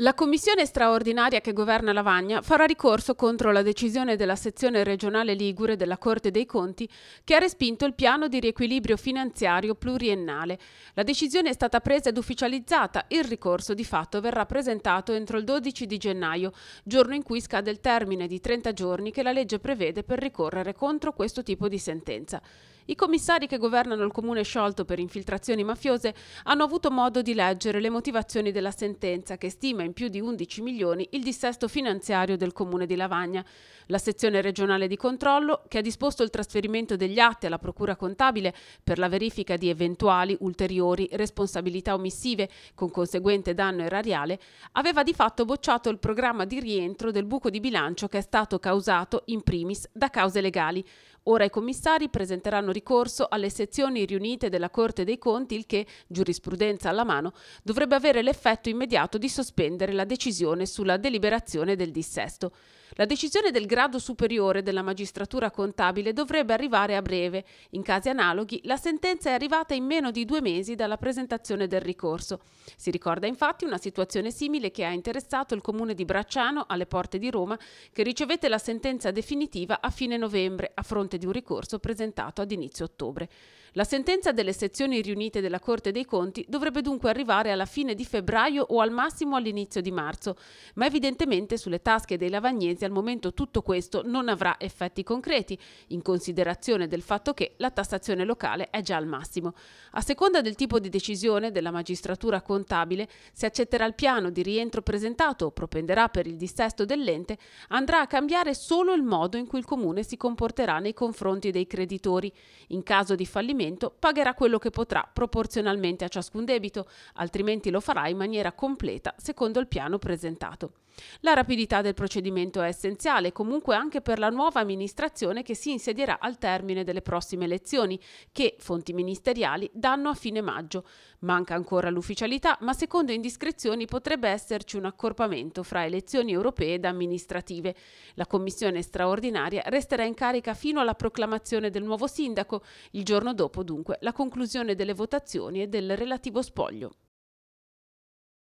La commissione straordinaria che governa Lavagna farà ricorso contro la decisione della sezione regionale Ligure della Corte dei Conti che ha respinto il piano di riequilibrio finanziario pluriennale. La decisione è stata presa ed ufficializzata, il ricorso di fatto verrà presentato entro il 12 di gennaio, giorno in cui scade il termine di 30 giorni che la legge prevede per ricorrere contro questo tipo di sentenza. I commissari che governano il comune sciolto per infiltrazioni mafiose hanno avuto modo di leggere le motivazioni della sentenza che stima in più di 11 milioni il dissesto finanziario del comune di Lavagna. La sezione regionale di controllo, che ha disposto il trasferimento degli atti alla procura contabile per la verifica di eventuali ulteriori responsabilità omissive con conseguente danno erariale, aveva di fatto bocciato il programma di rientro del buco di bilancio che è stato causato in primis da cause legali, Ora i commissari presenteranno ricorso alle sezioni riunite della Corte dei Conti, il che, giurisprudenza alla mano, dovrebbe avere l'effetto immediato di sospendere la decisione sulla deliberazione del dissesto. La decisione del grado superiore della magistratura contabile dovrebbe arrivare a breve. In casi analoghi, la sentenza è arrivata in meno di due mesi dalla presentazione del ricorso. Si ricorda infatti una situazione simile che ha interessato il comune di Bracciano, alle porte di Roma, che ricevette la sentenza definitiva a fine novembre, a fronte di un ricorso presentato ad inizio ottobre. La sentenza delle sezioni riunite della Corte dei Conti dovrebbe dunque arrivare alla fine di febbraio o al massimo all'inizio di marzo, ma evidentemente sulle tasche dei lavagnesi al momento tutto questo non avrà effetti concreti, in considerazione del fatto che la tassazione locale è già al massimo. A seconda del tipo di decisione della magistratura contabile, se accetterà il piano di rientro presentato o propenderà per il dissesto dell'ente, andrà a cambiare solo il modo in cui il comune si comporterà nei confronti dei creditori. In caso di fallimento provvedimento pagherà quello che potrà proporzionalmente a ciascun debito, altrimenti lo farà in maniera completa secondo il piano presentato. La rapidità del procedimento è essenziale comunque anche per la nuova amministrazione che si insedierà al termine delle prossime elezioni, che fonti ministeriali danno a fine maggio. Manca ancora l'ufficialità, ma secondo indiscrezioni potrebbe esserci un accorpamento fra elezioni europee ed amministrative. La commissione straordinaria resterà in carica fino alla proclamazione del nuovo sindaco, il giorno dopo dunque la conclusione delle votazioni e del relativo spoglio.